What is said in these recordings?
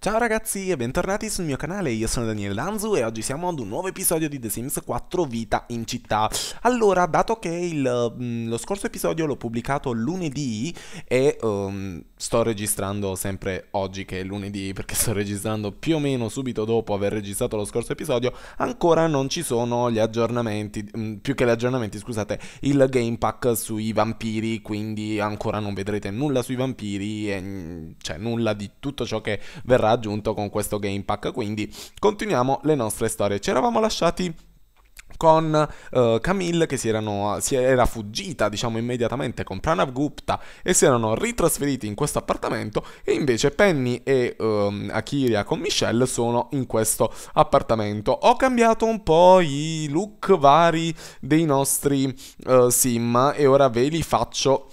Ciao ragazzi e bentornati sul mio canale, io sono Daniele Lanzu e oggi siamo ad un nuovo episodio di The Sims 4 Vita in città. Allora, dato che il, mm, lo scorso episodio l'ho pubblicato lunedì e um, sto registrando sempre oggi che è lunedì perché sto registrando più o meno subito dopo aver registrato lo scorso episodio, ancora non ci sono gli aggiornamenti, mm, più che gli aggiornamenti scusate, il game pack sui vampiri, quindi ancora non vedrete nulla sui vampiri e mm, cioè nulla di tutto ciò che verrà sarà aggiunto con questo game pack. Quindi continuiamo le nostre storie. Ci eravamo lasciati con uh, Camille che si, erano, si, era fuggita diciamo immediatamente con Pranav Gupta e si erano ritrasferiti in questo appartamento e invece Penny e um, ehm, Akiria con Michelle sono in questo appartamento ho cambiato un po' i look vari dei nostri uh, sim e ora ve li faccio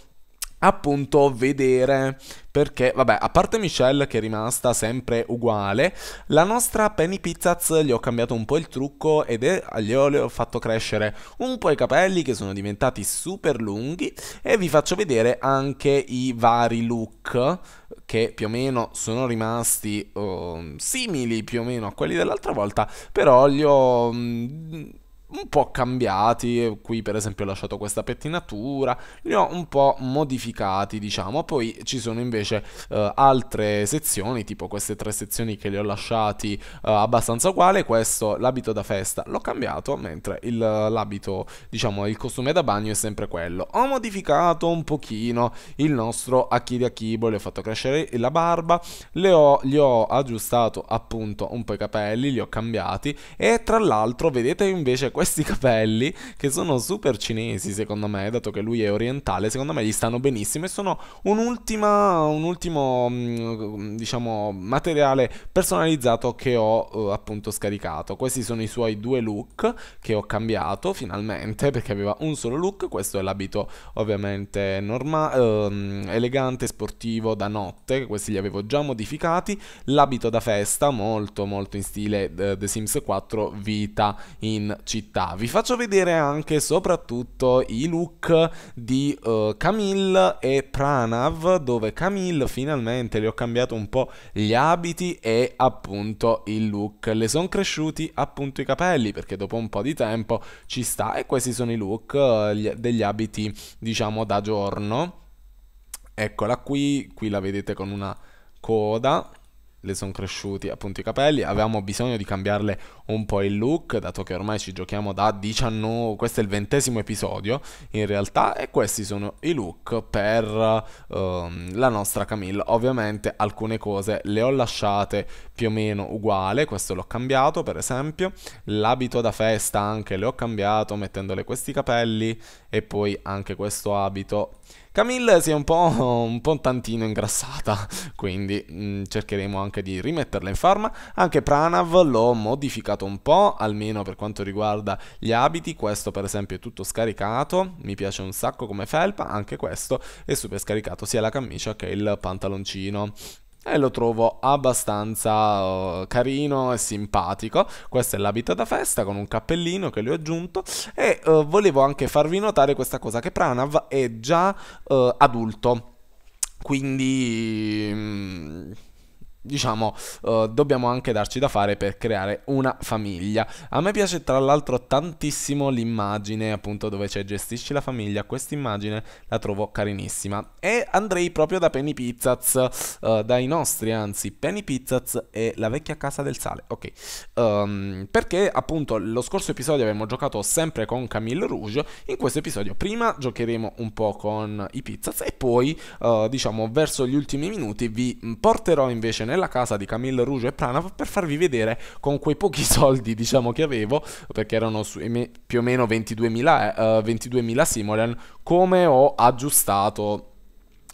appunto vedere perché vabbè a parte Michelle che è rimasta sempre uguale la nostra Penny Pizzaz gli ho cambiato un po' il trucco ed è, gli ho, ho fatto crescere un po' i capelli che sono diventati super lunghi e vi faccio vedere anche i vari look che più o meno sono rimasti uh, simili più o meno a quelli dell'altra volta però li ho mh, mm, un po' cambiati, qui per esempio ho lasciato questa pettinatura, li ho un po' modificati diciamo, poi ci sono invece eh, altre sezioni, tipo queste tre sezioni che li ho lasciati eh, abbastanza uguali, questo l'abito da festa l'ho cambiato, mentre il, l'abito, diciamo il costume da bagno è sempre quello, ho modificato un pochino il nostro Akiri Akibo, le ho fatto crescere la barba, ho, gli ho aggiustato appunto un po' i capelli, li ho cambiati e tra l'altro vedete invece questi capelli che sono super cinesi, secondo me, dato che lui è orientale, secondo me gli stanno benissimo e sono un, un'ultima, un ultimo, mm, diciamo, materiale personalizzato che ho eh, appunto scaricato. Questi sono i suoi due look che ho cambiato finalmente perché aveva un solo look, questo è l'abito ovviamente normale, ehm, elegante, sportivo da notte, questi li avevo già modificati, l'abito da festa molto molto in stile eh, The Sims 4 vita in città città. Vi faccio vedere anche e soprattutto i look di uh, Camille e Pranav, dove Camille finalmente le ho cambiato un po' gli abiti e appunto il look. Le sono cresciuti appunto i capelli perché dopo un po' di tempo ci sta e questi sono i look uh, degli abiti diciamo da giorno. Eccola qui, qui la vedete con una coda le sono cresciuti appunto i capelli, avevamo bisogno di cambiarle un po' il look, dato che ormai ci giochiamo da 19, questo è il ventesimo episodio in realtà, e questi sono i look per ehm, la nostra Camilla. Ovviamente alcune cose le ho lasciate più o meno uguale, questo l'ho cambiato per esempio, l'abito da festa anche le ho cambiato mettendole questi capelli e poi anche questo abito Camille si è un po', un po tantino ingrassata, quindi mh, mm, cercheremo anche di rimetterla in forma. Anche Pranav l'ho modificato un po', almeno per quanto riguarda gli abiti. Questo per esempio è tutto scaricato, mi piace un sacco come felpa, anche questo è super scaricato sia la camicia che il pantaloncino e lo trovo abbastanza oh, carino e simpatico. Questo è l'abito da festa con un cappellino che le ho aggiunto e eh, volevo anche farvi notare questa cosa che Pranav è già eh, adulto. Quindi... Mm, diciamo, uh, dobbiamo anche darci da fare per creare una famiglia. A me piace tra l'altro tantissimo l'immagine, appunto, dove c'è gestisci la famiglia, questa immagine la trovo carinissima. E andrei proprio da Penny Pizzaz, uh, dai nostri, anzi, Penny Pizzaz e la vecchia casa del sale, ok. Um, perché appunto lo scorso episodio abbiamo giocato sempre con Camille Rouge, in questo episodio prima giocheremo un po' con i Pizzaz e poi, uh, diciamo, verso gli ultimi minuti vi porterò invece nel nella casa di Camille Rouge e Pranav per farvi vedere con quei pochi soldi, diciamo, che avevo, perché erano su, più o meno 22.000, uh, 22.000 Simoleon, come ho aggiustato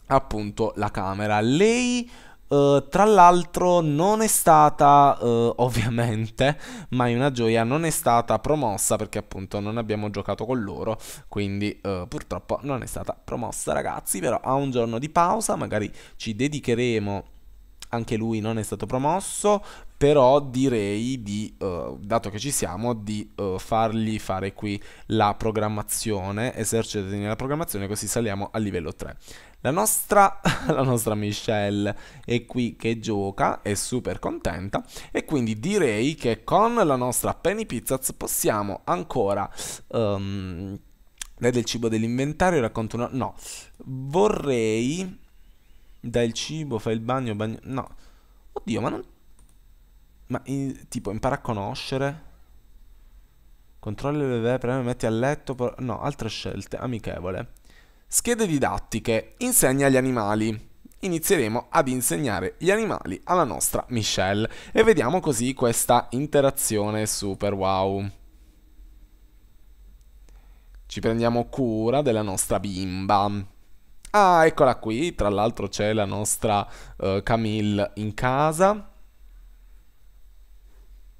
appunto la camera. Lei... Uh, tra l'altro non è stata, uh, ovviamente, mai una gioia, non è stata promossa perché appunto non abbiamo giocato con loro, quindi uh, purtroppo non è stata promossa ragazzi, però ha un giorno di pausa, magari ci dedicheremo anche lui non è stato promosso, però direi di, uh, dato che ci siamo, di uh, fargli fare qui la programmazione, esercitare la programmazione così saliamo a livello 3. La nostra, la nostra Michelle è qui che gioca, è super contenta e quindi direi che con la nostra Penny Pizzas possiamo ancora... Um, ehm, lei del cibo dell'inventario racconta una... No, vorrei dai il cibo, fai il bagno, bagno... No. Oddio, ma non... Ma in, tipo, impara a conoscere. Controlli le vepre, metti a letto. Por... No, altre scelte, amichevole. Schede didattiche. Insegna gli animali inizieremo ad insegnare gli animali alla nostra Michelle e vediamo così questa interazione super wow. Ci prendiamo cura della nostra bimba. Ah, eccola qui, tra l'altro c'è la nostra uh, Camille in casa.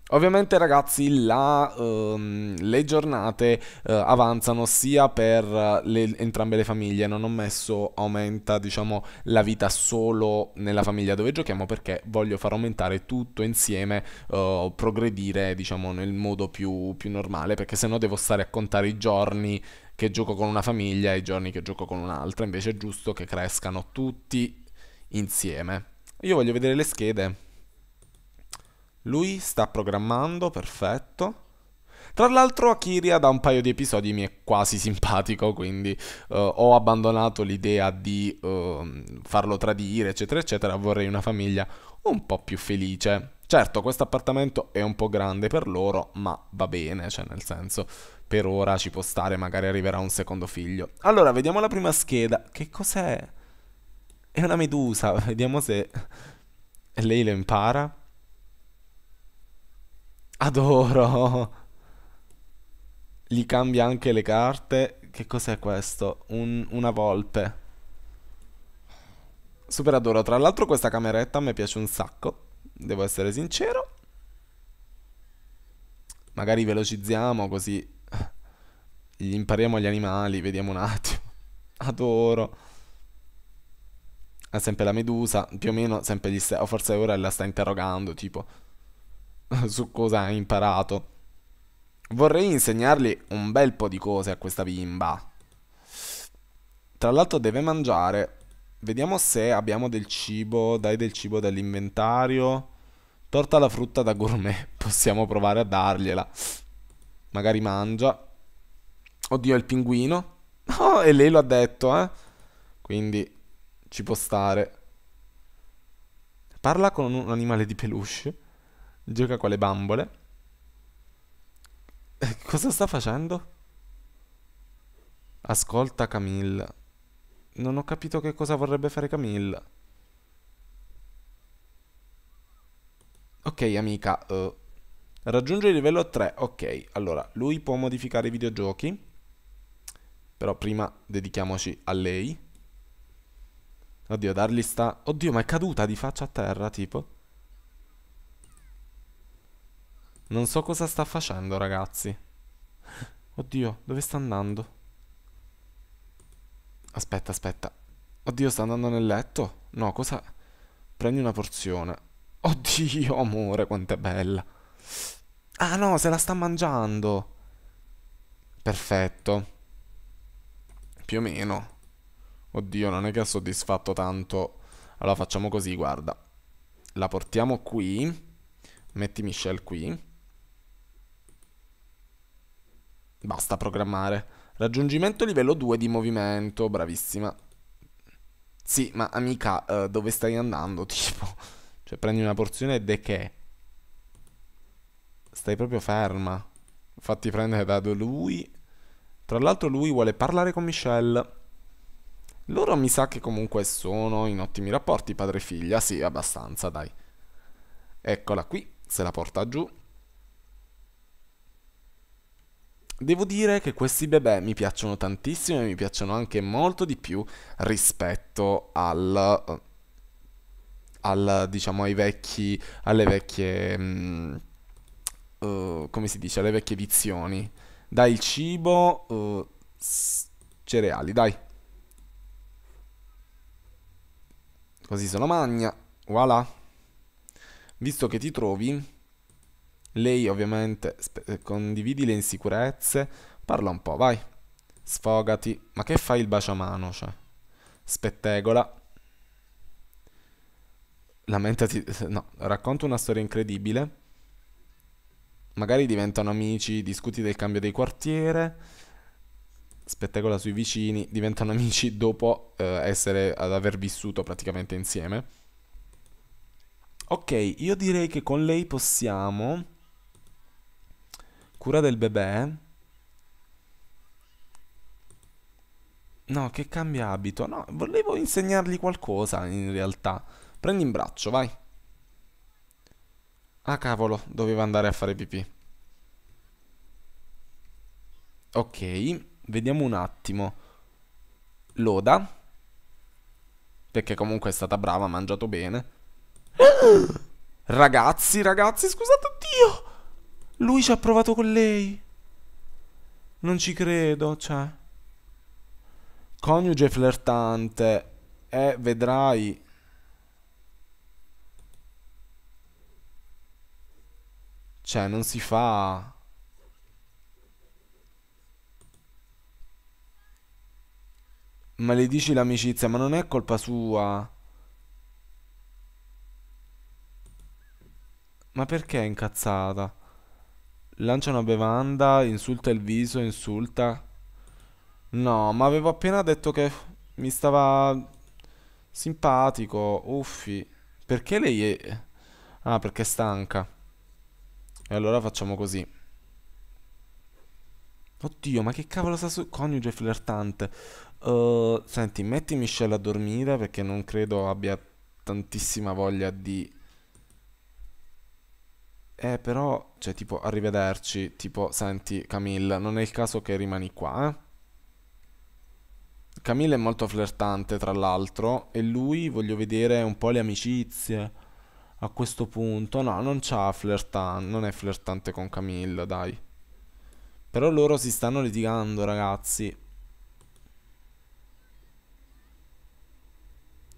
Ovviamente ragazzi la, um, le giornate uh, avanzano sia per eh, le, entrambe le famiglie, non ho messo aumenta diciamo, la vita solo nella famiglia dove giochiamo perché voglio far aumentare tutto insieme, uh, progredire diciamo, nel modo più, più normale perché sennò devo stare a contare i giorni che gioco con una famiglia e i giorni che gioco con un'altra, invece è giusto che crescano tutti insieme. Io voglio vedere le schede. Lui sta programmando, perfetto. Tra l'altro Akiria da un paio di episodi mi è quasi simpatico, quindi uh, ho abbandonato l'idea di uh, farlo tradire, eccetera, eccetera. Vorrei una famiglia un po' più felice. Certo, questo appartamento è un po' grande per loro, ma va bene, cioè nel senso per ora ci può stare, magari arriverà un secondo figlio. Allora, vediamo la prima scheda. Che cos'è? È una medusa, vediamo se lei lo impara. Adoro! Gli cambia anche le carte. Che cos'è questo? Un, una volpe. Super adoro. Tra l'altro questa cameretta a me piace un sacco. Devo essere sincero. Magari velocizziamo così gli impariamo agli animali, vediamo un attimo. Adoro. Ha sempre la medusa, più o meno sempre gli stessi, o forse ora la sta interrogando, tipo, su cosa ha imparato. Vorrei insegnargli un bel po' di cose a questa bimba. Tra l'altro deve mangiare. Vediamo se abbiamo del cibo, dai del cibo dall'inventario. Torta alla frutta da gourmet, possiamo provare a dargliela. Magari mangia. Oddio, è il pinguino. Oh, e lei lo ha detto, eh. Quindi ci può stare. Parla con un animale di peluche. Gioca con le bambole. E cosa sta facendo? Ascolta Camilla. Non ho capito che cosa vorrebbe fare Camilla. Ok, amica. Uh, raggiunge il livello 3. Ok, allora, lui può modificare i videogiochi. Però prima dedichiamoci a lei. Oddio, Darli sta... Oddio, ma è caduta di faccia a terra, tipo. Non so cosa sta facendo, ragazzi. Oddio, dove sta andando? Aspetta, aspetta. Oddio, sta andando nel letto? No, cosa... Prendi una porzione. Oddio, amore, quanto è bella. Ah no, se la sta mangiando. Perfetto più o meno. Oddio, non è che ha soddisfatto tanto. Allora facciamo così, guarda. La portiamo qui. Metti Michelle qui. Basta programmare. Raggiungimento livello 2 di movimento, bravissima. Sì, ma amica, uh, dove stai andando? Tipo, cioè prendi una porzione de che? Stai proprio ferma. Fatti prendere da lui tra l'altro lui vuole parlare con Michelle. Loro mi sa che comunque sono in ottimi rapporti, padre e figlia, sì, abbastanza, dai. Eccola qui, se la porta giù. Devo dire che questi bebè mi piacciono tantissimo e mi piacciono anche molto di più rispetto al... al diciamo, ai vecchi... alle vecchie... Mh, mm, eh, uh, come si dice? Alle vecchie edizioni. vizioni. Dai il cibo, uh, cereali, dai. Così se lo magna, voilà. Visto che ti trovi, lei ovviamente eh, condividi le insicurezze, parla un po', vai. Sfogati, ma che fai il baciamano, cioè? Spettegola. Lamentati, no, racconta una storia incredibile magari diventano amici, discuti del cambio dei quartiere, spettacola sui vicini, diventano amici dopo eh, essere, ad aver vissuto praticamente insieme. Ok, io direi che con lei possiamo... Cura del bebè. No, che cambia abito. No, volevo insegnargli qualcosa in realtà. Prendi in braccio, vai. Ah cavolo, doveva andare a fare pipì. Ok, vediamo un attimo. Loda. Perché comunque è stata brava, ha mangiato bene. Ragazzi, ragazzi, scusate, oddio! Lui ci ha provato con lei. Non ci credo, cioè. Coniuge flirtante. Eh, vedrai. Cioè, non si fa... Maledici l'amicizia, ma non è colpa sua. Ma perché è incazzata? Lancia una bevanda, insulta il viso, insulta... No, ma avevo appena detto che mi stava simpatico, uffi. Perché lei è... Ah, perché è stanca. E allora facciamo così. Oddio, ma che cavolo sta su... Coniuge flirtante. Uh, senti, metti Michelle a dormire perché non credo abbia tantissima voglia di... Eh, però, cioè, tipo, arrivederci. Tipo, senti, Camille, non è il caso che rimani qua, eh? Camille è molto flirtante, tra l'altro, e lui voglio vedere un po' le amicizie a questo punto. No, non c'ha flirtante, non è flirtante con Camilla, dai. Però loro si stanno litigando, ragazzi.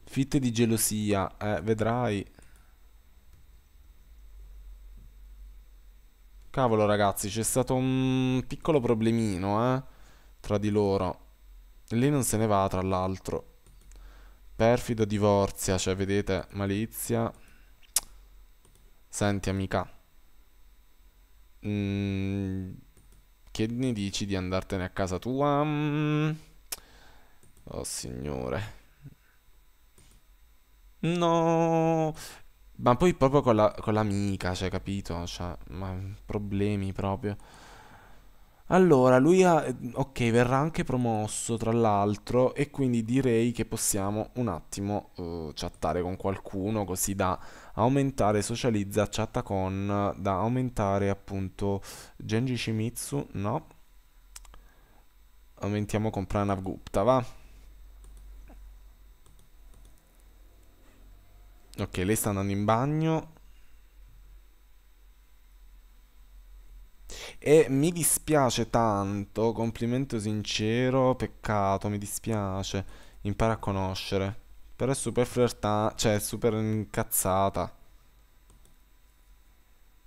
Fitte di gelosia, eh, vedrai. Cavolo, ragazzi, c'è stato un piccolo problemino, eh, tra di loro. E lei non se ne va, tra l'altro. Perfido divorzia, cioè, vedete, malizia. Senti amica, mm, che ne dici di andartene a casa tua? Mm. Oh signore. No, ma poi proprio con l'amica, cioè capito? Cioè, ma problemi proprio. Allora, lui ha... Eh, ok, verrà anche promosso tra l'altro e quindi direi che possiamo un attimo uh, chattare con qualcuno così da aumentare, socializza, chatta con, da aumentare appunto Genji Shimizu, no? Aumentiamo con Pranav Gupta, va? Ok, lei sta andando in bagno. E mi dispiace tanto, complimento sincero, peccato, mi dispiace. Impara a conoscere. Però è super flirtata, cioè è super incazzata.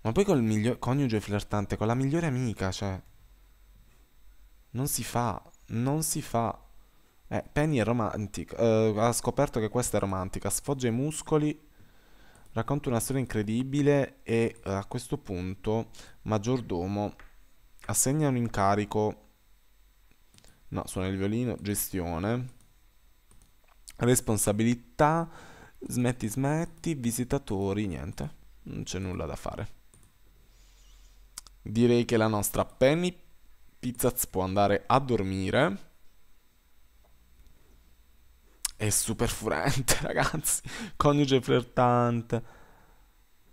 Ma poi col miglior coniuge flirtante, con la migliore amica, cioè... Non si fa, non si fa. Eh, Penny è romantica, eh, ha scoperto che questa è romantica, sfoggia i muscoli racconta una storia incredibile e eh, a questo punto maggiordomo assegna un incarico, no, suona il violino, gestione, responsabilità, smetti smetti, visitatori, niente, non c'è nulla da fare. Direi che la nostra Penny Pizzaz può andare a dormire è super furente, ragazzi. Coniuge flirtante.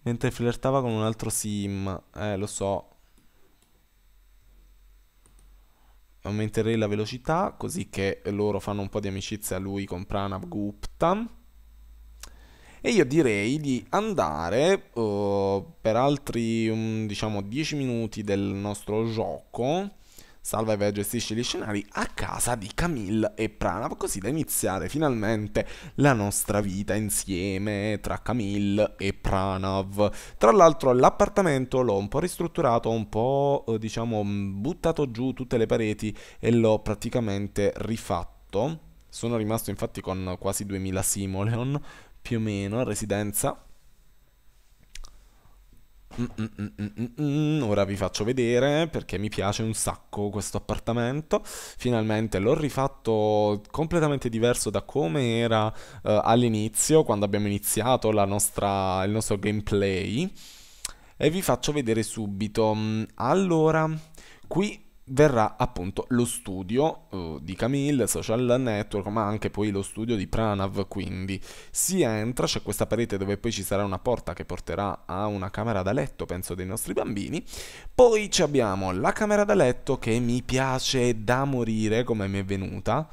Mentre flirtava con un altro sim. Eh, lo so. Aumenterei la velocità, così che loro fanno un po' di amicizia a lui con Pranav Gupta. E io direi di andare uh, per altri, um, diciamo, 10 minuti del nostro gioco Salva e gestisce gli scenari a casa di Camille e Pranav, così da iniziare finalmente la nostra vita insieme tra Camille e Pranav. Tra l'altro l'appartamento l'ho un po' ristrutturato, un po' eh, diciamo mm, buttato giù tutte le pareti e l'ho praticamente rifatto. Sono rimasto infatti con quasi 2000 simoleon più o meno a residenza Mm, mm, mm, ora vi faccio vedere perché mi piace un sacco questo appartamento. Finalmente l'ho rifatto completamente diverso da come era uh, all'inizio, quando abbiamo iniziato nostra, il nostro gameplay. E vi faccio vedere subito. Allora, qui verrà appunto lo studio uh, di Camille, social network, ma anche poi lo studio di Pranav. Quindi si entra, c'è questa parete dove poi ci sarà una porta che porterà a una camera da letto, penso, dei nostri bambini. Poi abbiamo la camera da letto che mi piace da morire come mi è venuta.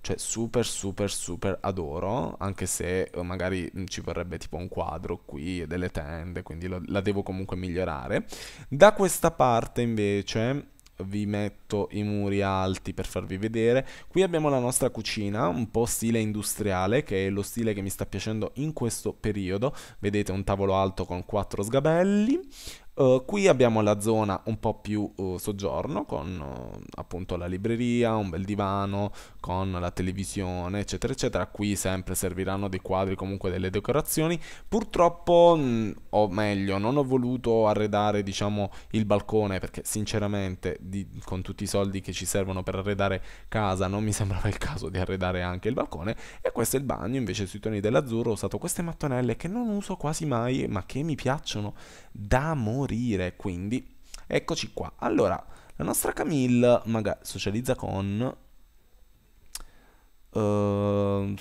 Cioè, super, super, super adoro, anche se eh, magari mm, ci vorrebbe tipo un quadro qui e delle tende, quindi lo, la devo comunque migliorare. Da questa parte invece vi metto i muri alti per farvi vedere. Qui abbiamo la nostra cucina, un po' stile industriale, che è lo stile che mi sta piacendo in questo periodo. Vedete un tavolo alto con quattro sgabelli. Eh, qui abbiamo la zona un po' più uh, soggiorno con uh, appunto la libreria, un bel divano, con la televisione eccetera eccetera. Qui sempre serviranno dei quadri comunque delle decorazioni. Purtroppo mh, mm, o meglio non ho voluto arredare diciamo il balcone perché sinceramente di, con tutti i soldi che ci servono per arredare casa non mi sembrava il caso di arredare anche il balcone. E questo è il bagno invece sui toni dell'azzurro ho usato queste mattonelle che non uso quasi mai ma che mi piacciono da molto morire, quindi eccoci qua. Allora, la nostra Camille magari socializza con... Uh,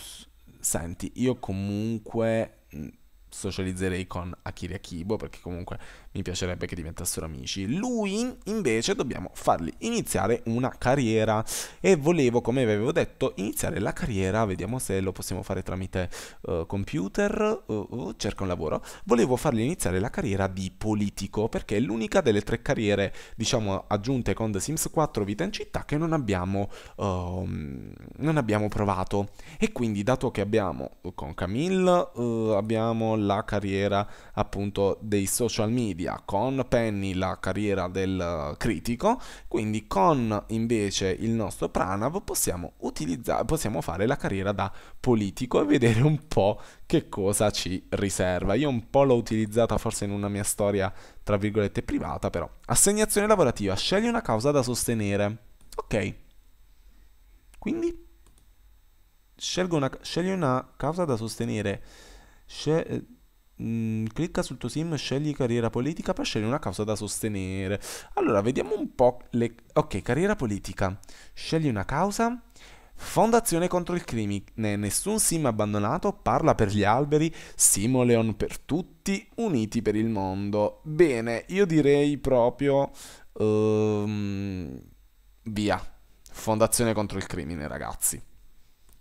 senti, io comunque mm, socializzerei con Akira Kibo perché comunque mi piacerebbe che diventassero amici. Lui invece dobbiamo fargli iniziare una carriera e volevo, come vi avevo detto, iniziare la carriera, vediamo se lo possiamo fare tramite uh, computer, uh, uh, cerca un lavoro, volevo fargli iniziare la carriera di politico perché è l'unica delle tre carriere, diciamo, aggiunte con The Sims 4 Vita in città che non abbiamo, ehm, non abbiamo provato. E quindi, dato che abbiamo con Camille, eh, abbiamo la carriera appunto dei social media, Olivia, con Penny la carriera del eh, critico, quindi con invece il nostro Pranav possiamo, utilizzare, possiamo fare la carriera da politico e vedere un po' che cosa ci riserva. Io un po' l'ho utilizzata forse in una mia storia tra virgolette privata, però. Assegnazione lavorativa, scegli una causa da sostenere. Ok. Quindi scelgo una, scegli una causa da sostenere. Scegli Mm, clicca sul tuo sim, scegli carriera politica per scegliere una causa da sostenere. Allora, vediamo un po' le... Ok, carriera politica. Scegli una causa. Fondazione contro il crimine, nessun sim abbandonato, parla per gli alberi, Simoleon per tutti, uniti per il mondo. Bene, io direi proprio... Um, via. Fondazione contro il crimine, ragazzi.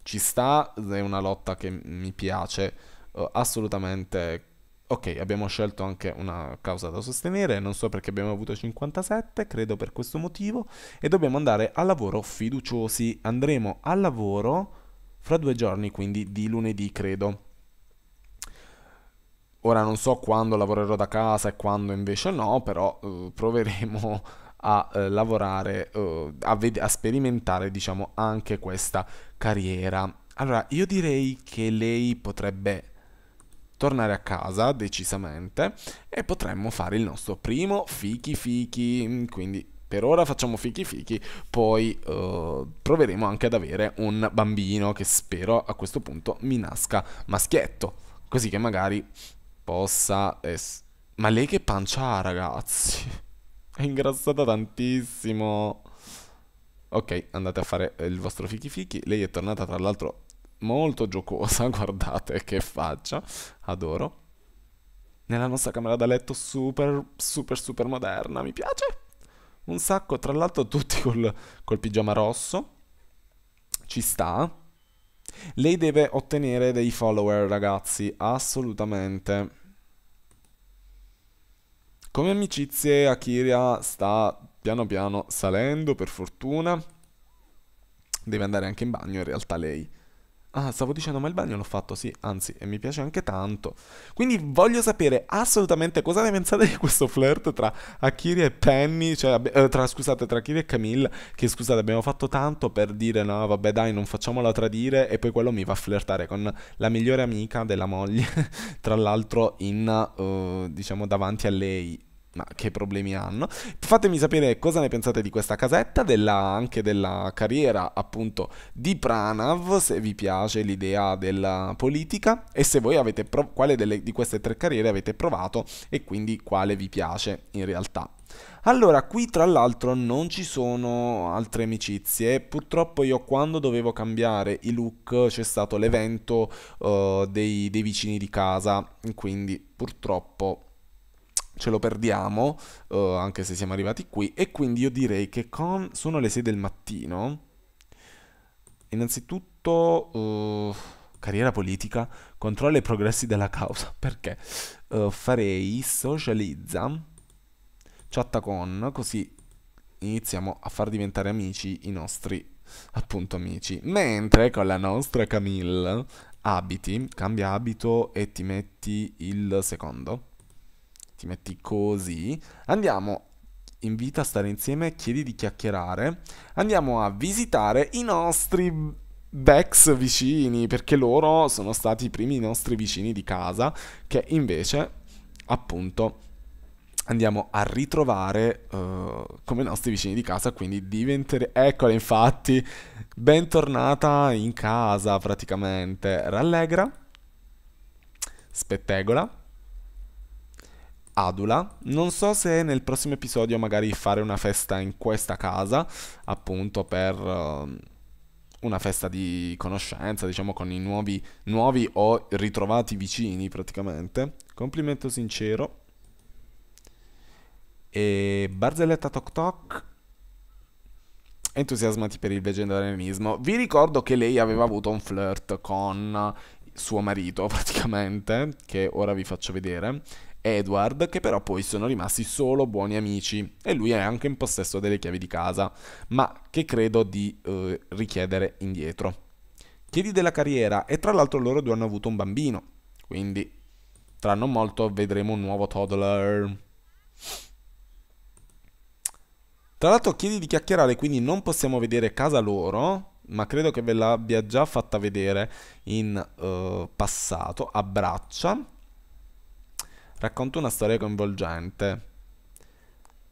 Ci sta, è una lotta che mi piace uh, assolutamente... Ok, abbiamo scelto anche una causa da sostenere, non so perché abbiamo avuto 57, credo per questo motivo, e dobbiamo andare al lavoro fiduciosi. Andremo al lavoro fra due giorni, quindi di lunedì, credo. Ora non so quando lavorerò da casa e quando invece no, però uh, proveremo a uh, lavorare, uh, a, ved- a, sperimentare diciamo anche questa carriera. Allora io direi che lei potrebbe tornare a casa decisamente e potremmo fare il nostro primo fichi fichi, quindi per ora facciamo fichi fichi, poi uh, proveremo anche ad avere un bambino che spero a questo punto mi nasca maschietto, così che magari possa... Es- Ma lei che pancia ha ragazzi? È ingrassata tantissimo. Ok, andate a fare il vostro fichi fichi. Lei è tornata tra l'altro molto giocosa, guardate che faccia, adoro. Nella nostra camera da letto super, super, super moderna, mi piace. Un sacco, tra l'altro tutti col, col pigiama rosso. Ci sta. Lei deve ottenere dei follower, ragazzi, assolutamente. Come amicizie, Akiria sta piano piano salendo, per fortuna. Deve andare anche in bagno, in realtà, lei. Ah, stavo dicendo, ma il bagno l'ho fatto, sì, anzi, e mi piace anche tanto. Quindi voglio sapere assolutamente cosa ne pensate di questo flirt tra Akiri e Penny, cioè, eh, tra, scusate, tra Akiri e Camille, che scusate, abbiamo fatto tanto per dire, no, vabbè dai, non facciamola tradire, e poi quello mi va a flirtare con la migliore amica della moglie, tra l'altro in, uh, diciamo, davanti a lei ma che problemi hanno. Fatemi sapere cosa ne pensate di questa casetta, della, anche della carriera appunto di Pranav, se vi piace l'idea della politica e se voi avete prov- quale delle, di queste tre carriere avete provato e quindi quale vi piace in realtà. Allora, qui tra l'altro non ci sono altre amicizie. Purtroppo io quando dovevo cambiare i look c'è stato l'evento uh, dei, dei vicini di casa, quindi purtroppo ce lo perdiamo, uh, anche se siamo arrivati qui, e quindi io direi che con sono le 6 del mattino, innanzitutto uh, carriera politica, controlla i progressi della causa, perché uh, farei socializza, chatta con, così iniziamo a far diventare amici i nostri appunto amici, mentre con la nostra Camille abiti, cambia abito e ti metti il secondo ti metti così, andiamo invita a stare insieme, chiedi di chiacchierare, andiamo a visitare i nostri Bex vicini, perché loro sono stati i primi nostri vicini di casa, che invece, appunto, andiamo a ritrovare uh, come nostri vicini di casa, quindi diventere... Eccola, infatti, bentornata in casa, praticamente. Rallegra, spettegola Adula. Non so se nel prossimo episodio magari fare una festa in questa casa, appunto per uh, una festa di conoscenza, diciamo con i nuovi, nuovi o ritrovati vicini praticamente. Complimento sincero. E Barzelletta Toc Toc entusiasmati per il vegetarianismo. Vi ricordo che lei aveva avuto un flirt con suo marito, praticamente, che ora vi faccio vedere. Edward, che però poi sono rimasti solo buoni amici e lui è anche in possesso delle chiavi di casa, ma che credo di eh, richiedere indietro. Chiedi della carriera e tra l'altro loro due hanno avuto un bambino, quindi tra non molto vedremo un nuovo toddler. Tra l'altro chiedi di chiacchierare, quindi non possiamo vedere casa loro, ma credo che ve l'abbia già fatta vedere in eh, passato, abbraccia racconta una storia coinvolgente.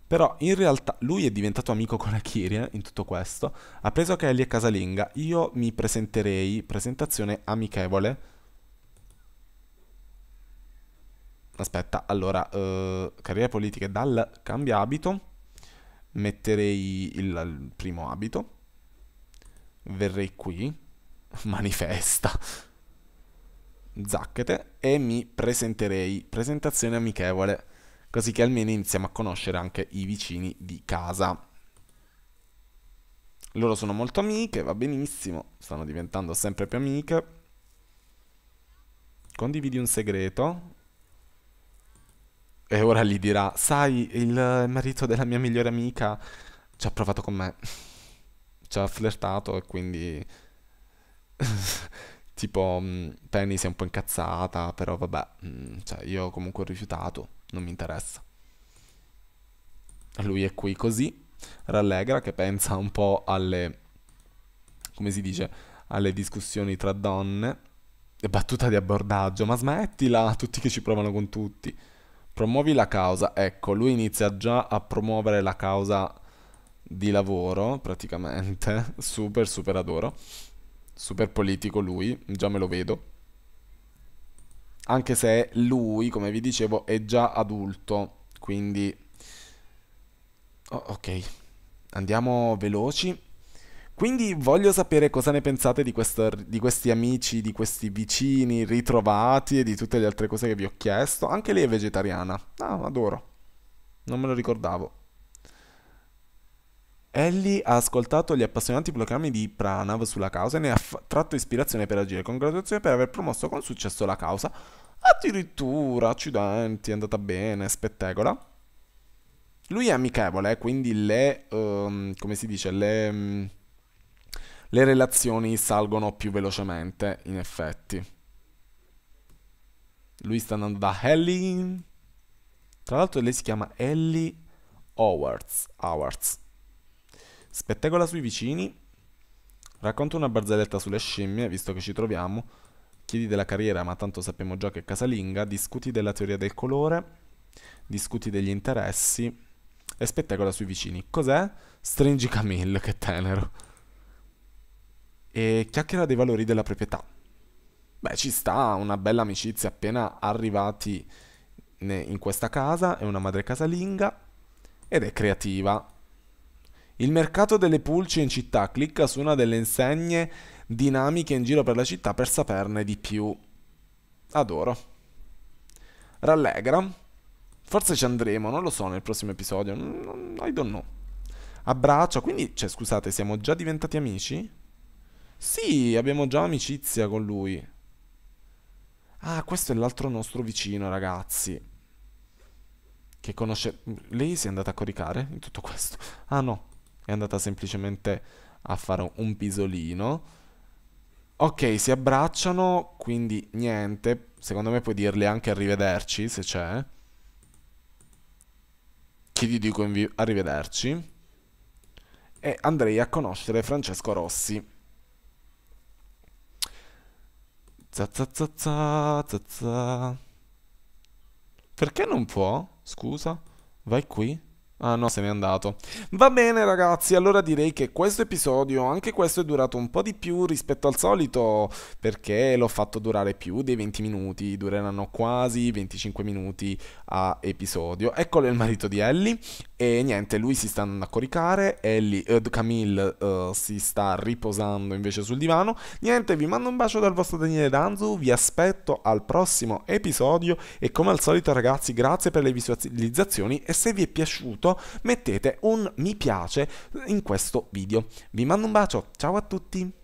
Però in realtà lui è diventato amico con Akirie eh, in tutto questo, ha preso che Ellie è casalinga, io mi presenterei, presentazione amichevole. Aspetta, allora, eh, carriere politiche dal cambia abito, metterei il, il primo abito, verrei qui, manifesta. Zacchete e mi presenterei. Presentazione amichevole, così che almeno iniziamo a conoscere anche i vicini di casa. Loro sono molto amiche, va benissimo, stanno diventando sempre più amiche. Condividi un segreto. E ora gli dirà, sai, il eh, marito della mia migliore amica ci ha provato con me. Ci ha flirtato e quindi... Tipo, Penny mm, si è un po' incazzata, però vabbè, mm, cioè, io comunque ho rifiutato, non mi interessa. Lui è qui così, rallegra che pensa un po' alle, come si dice, alle discussioni tra donne. E Battuta di abbordaggio, ma smettila, tutti che ci provano con tutti. Promuovi la causa, ecco, lui inizia già a promuovere la causa di lavoro, praticamente, super, super adoro. Super politico lui, già me lo vedo. Anche se lui, come vi dicevo, è già adulto, quindi... Oh, ok, andiamo veloci. Quindi voglio sapere cosa ne pensate di, questo, di, questi amici, di questi vicini ritrovati e di tutte le altre cose che vi ho chiesto. Anche lei è vegetariana. Ah, adoro. Non me lo ricordavo. Ellie ha ascoltato gli appassionanti programmi di Pranav sulla causa e ne ha f- tratto ispirazione per agire. Congratulazioni per aver promosso con successo la causa. Addirittura, accidenti, è andata bene, spettacola. Lui è amichevole, quindi le... Um, come si dice? Le... Um, le relazioni salgono più velocemente, in effetti. Lui sta andando da Ellie... Tra l'altro lei si chiama Ellie Howards. Howards. Spettacola sui vicini. Racconta una barzelletta sulle scimmie, visto che ci troviamo. Chiedi della carriera, ma tanto sappiamo già che è casalinga. Discuti della teoria del colore. Discuti degli interessi. E spettacola sui vicini. Cos'è? Stringi Camille, che tenero. E chiacchiera dei valori della proprietà. Beh, ci sta, una bella amicizia appena arrivati in questa casa. È una madre casalinga ed è creativa il mercato delle pulci in città clicca su una delle insegne dinamiche in giro per la città per saperne di più. Adoro. Rallegra. Forse ci andremo, non lo so, nel prossimo episodio. I don't know. Abbraccia, quindi, cioè, scusate, siamo già diventati amici? Sì, abbiamo già amicizia con lui. Ah, questo è l'altro nostro vicino, ragazzi. Che conosce... Lei si è andata a coricare in tutto questo? Ah, no è andata semplicemente a fare un pisolino. Ok, si abbracciano, quindi niente. Secondo me puoi dirle anche arrivederci, se c'è. Che gli dico arrivederci. E andrei a conoscere Francesco Rossi. Zazza, zazza. Perché non può? Scusa, vai qui. Ah no, se n'è andato. Va bene ragazzi, allora direi che questo episodio, anche questo è durato un po' di più rispetto al solito, perché l'ho fatto durare più dei 20 minuti, dureranno quasi 25 minuti a episodio. Eccolo il marito di Ellie e niente, lui si sta andando a coricare, Ellie, Ed eh, Camille uh, si sta riposando invece sul divano. Niente, vi mando un bacio dal vostro Daniele Danzu, vi aspetto al prossimo episodio e come al solito ragazzi, grazie per le visualizzazioni e se vi è piaciuto piaciuto, mettete un mi piace in questo video. Vi mando un bacio, ciao a tutti!